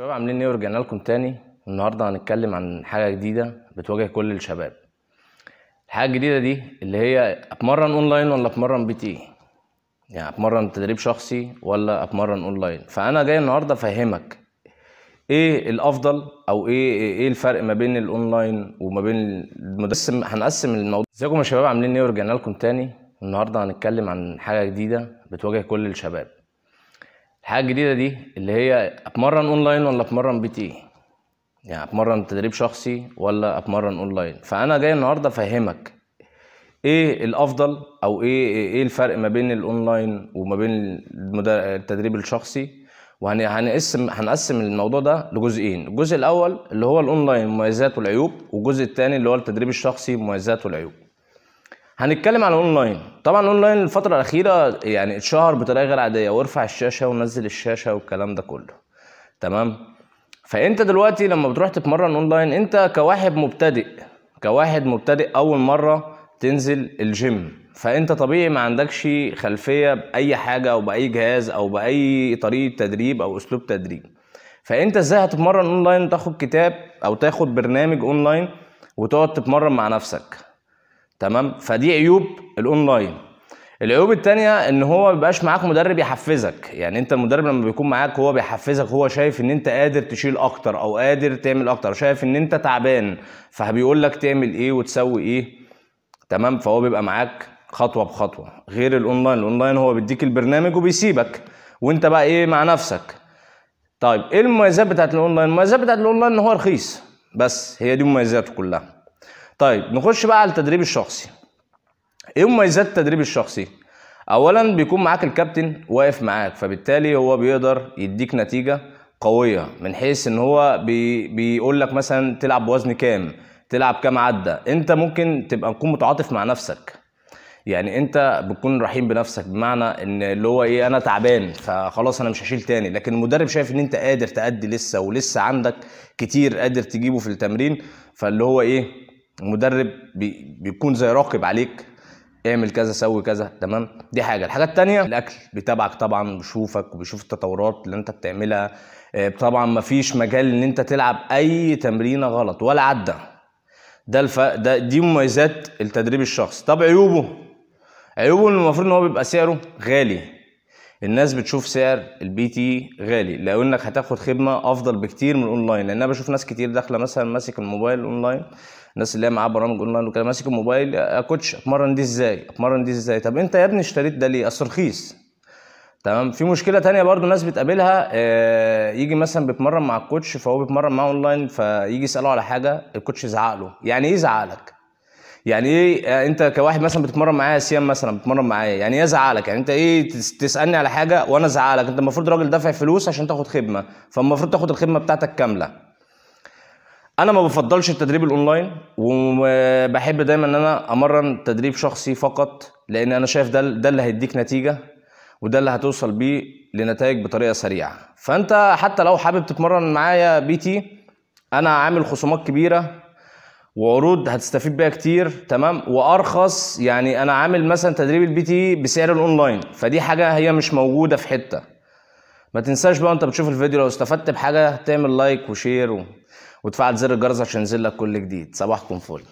شباب عاملين ايه ورجعنا لكم تاني النهارده هنتكلم عن حاجه جديده بتواجه كل الشباب الحاجه الجديده دي اللي هي اتمرن اونلاين ولا اتمرن بي تي e؟ يعني اتمرن تدريب شخصي ولا اتمرن اونلاين فانا جاي النهارده افهمك ايه الافضل او ايه ايه الفرق ما بين الاونلاين وما بين المدسم هنقسم الموضوع ازيكم يا شباب عاملين ايه ورجعنا لكم تاني النهارده هنتكلم عن حاجه جديده بتواجه كل الشباب الحاجه الجديده دي اللي هي اتمرن اونلاين ولا اتمرن بي تي يعني اتمرن تدريب شخصي ولا اتمرن اونلاين فانا جاي النهارده افهمك ايه الافضل او ايه ايه الفرق ما بين الاونلاين وما بين التدريب الشخصي وهنقسم هنقسم الموضوع ده لجزئين الجزء الاول اللي هو الاونلاين مميزاته والعيوب والجزء الثاني اللي هو التدريب الشخصي مميزاته والعيوب هنتكلم عن الاونلاين طبعا الاونلاين الفتره الاخيره يعني اتشهر بطريقه غير عاديه وارفع الشاشه ونزل الشاشه والكلام ده كله تمام فانت دلوقتي لما بتروح تتمرن اونلاين انت كواحد مبتدئ كواحد مبتدئ اول مره تنزل الجيم فانت طبيعي ما عندكش خلفيه باي حاجه او باي جهاز او باي طريقه تدريب او اسلوب تدريب فانت ازاي هتتمرن اونلاين وتاخد كتاب او تاخد برنامج اونلاين وتقعد تتمرن مع نفسك تمام فدي عيوب الاونلاين العيوب التانية ان هو ما بيبقاش معاك مدرب يحفزك يعني انت المدرب لما بيكون معاك هو بيحفزك هو شايف ان انت قادر تشيل اكتر او قادر تعمل اكتر شايف ان انت تعبان فبيقول لك تعمل ايه وتسوي ايه تمام فهو بيبقى معاك خطوه بخطوه غير الاونلاين الاونلاين هو بيديك البرنامج وبيسيبك وانت بقى ايه مع نفسك طيب ايه المميزات بتاعت الاونلاين المميزات بتاعت الاونلاين ان هو رخيص بس هي دي مميزاته كلها طيب نخش بقى على التدريب الشخصي ايه مميزات التدريب الشخصي اولا بيكون معاك الكابتن واقف معاك فبالتالي هو بيقدر يديك نتيجه قويه من حيث ان هو بي بيقول لك مثلا تلعب بوزن كام تلعب كام عده انت ممكن تبقى تكون متعاطف مع نفسك يعني انت بتكون رحيم بنفسك بمعنى ان اللي هو ايه انا تعبان فخلاص انا مش هشيل تاني لكن المدرب شايف ان انت قادر تأدي لسه ولسه عندك كتير قادر تجيبه في التمرين فاللي هو ايه المدرب بيكون زي راقب عليك اعمل كذا سوي كذا تمام دي حاجه الحاجه الثانيه الاكل بيتابعك طبعا بيشوفك وبيشوف التطورات اللي انت بتعملها آه، طبعا مفيش مجال ان انت تلعب اي تمرينه غلط ولا عدى ده الف... ده دي مميزات التدريب الشخصي طب عيوبه عيوبه ان المفروض ان هو بيبقى سعره غالي الناس بتشوف سعر البي تي غالي لو انك هتاخد خدمه افضل بكتير من الاونلاين لان انا بشوف ناس كتير داخله مثلا ماسك الموبايل اونلاين الناس اللي هي معاها برامج اونلاين وكده ماسك الموبايل يا كوتش اتمرن دي ازاي اتمرن دي ازاي طب انت يا ابني اشتريت ده ليه اصل رخيص تمام في مشكله تانية برضو الناس بتقابلها آه، يجي مثلا بيتمرن مع الكوتش فهو بيتمرن معاه اونلاين فيجي يساله على حاجه الكوتش يزعق له يعني ايه يزعقلك يعني ايه آه، انت كواحد مثلا بتتمرن معايا سيام مثلا بتتمرن معايا يعني ايه ازعلك يعني انت ايه تسالني على حاجه وانا ازعلك انت المفروض راجل دافع فلوس عشان تاخد خدمه فالمفروض تاخد الخدمه بتاعتك كامله انا ما بفضلش التدريب الاونلاين وبحب دايما ان انا امرن تدريب شخصي فقط لان انا شايف ده ده اللي هيديك نتيجه وده اللي هتوصل بيه لنتائج بطريقه سريعه فانت حتى لو حابب تتمرن معايا بي تي انا عامل خصومات كبيره وعروض هتستفيد بيها كتير تمام وارخص يعني انا عامل مثلا تدريب البي تي بسعر الاونلاين فدي حاجه هي مش موجوده في حته ما تنساش بقى وانت بتشوف الفيديو لو استفدت بحاجه تعمل لايك وشير و... وتفعل زر الجرس عشان ينزل لك كل جديد صباحكم فل